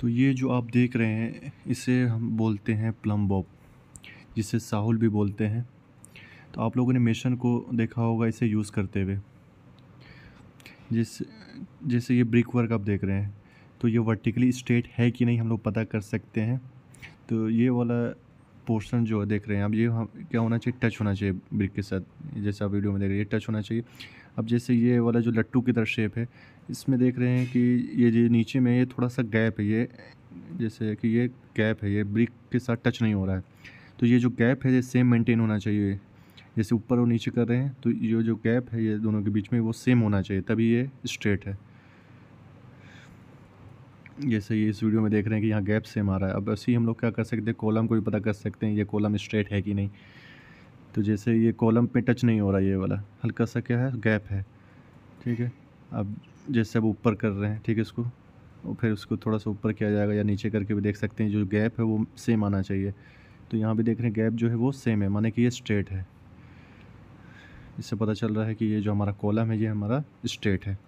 तो ये जो आप देख रहे हैं इसे हम बोलते हैं प्लम बॉब जिसे साहुल भी बोलते हैं तो आप लोगों ने मिशन को देखा होगा इसे यूज़ करते हुए जिस जैसे ये ब्रिक वर्क आप देख रहे हैं तो ये वर्टिकली स्ट्रेट है कि नहीं हम लोग पता कर सकते हैं तो ये वाला पोर्शन जो है देख रहे हैं अब ये हम क्या होना चाहिए टच होना चाहिए ब्रिक के साथ जैसे आप वीडियो में देख रहे हैं टच होना चाहिए अब जैसे ये वाला जो लट्टू की तरह शेप है इसमें देख रहे हैं कि ये जो नीचे में ये थोड़ा सा गैप है ये जैसे कि ये गैप है ये ब्रिक के साथ टच नहीं हो रहा है तो ये जो गैप है ये सेम मेंटेन होना चाहिए जैसे ऊपर और नीचे कर रहे हैं तो ये जो गैप है ये दोनों के बीच में वो सेम होना चाहिए तभी ये स्ट्रेट है जैसे ये इस वीडियो में देख रहे हैं कि यहाँ गैप सेम आ रहा है अब ऐसे ही हम लोग क्या कर सकते हैं कॉलम को भी पता कर सकते हैं ये कॉलम स्ट्रेट है कि नहीं तो जैसे ये कॉलम पे टच नहीं हो रहा ये वाला हल्का सा क्या है गैप है ठीक है अब जैसे अब ऊपर कर रहे हैं ठीक है इसको और फिर उसको थोड़ा सा ऊपर किया जाएगा या नीचे करके भी देख सकते हैं जो गैप है वो सेम आना चाहिए तो यहाँ भी देख रहे हैं गैप जो है वो सेम है माने कि ये स्ट्रेट है इससे पता चल रहा है कि ये जो हमारा कॉलम है ये हमारा स्ट्रेट है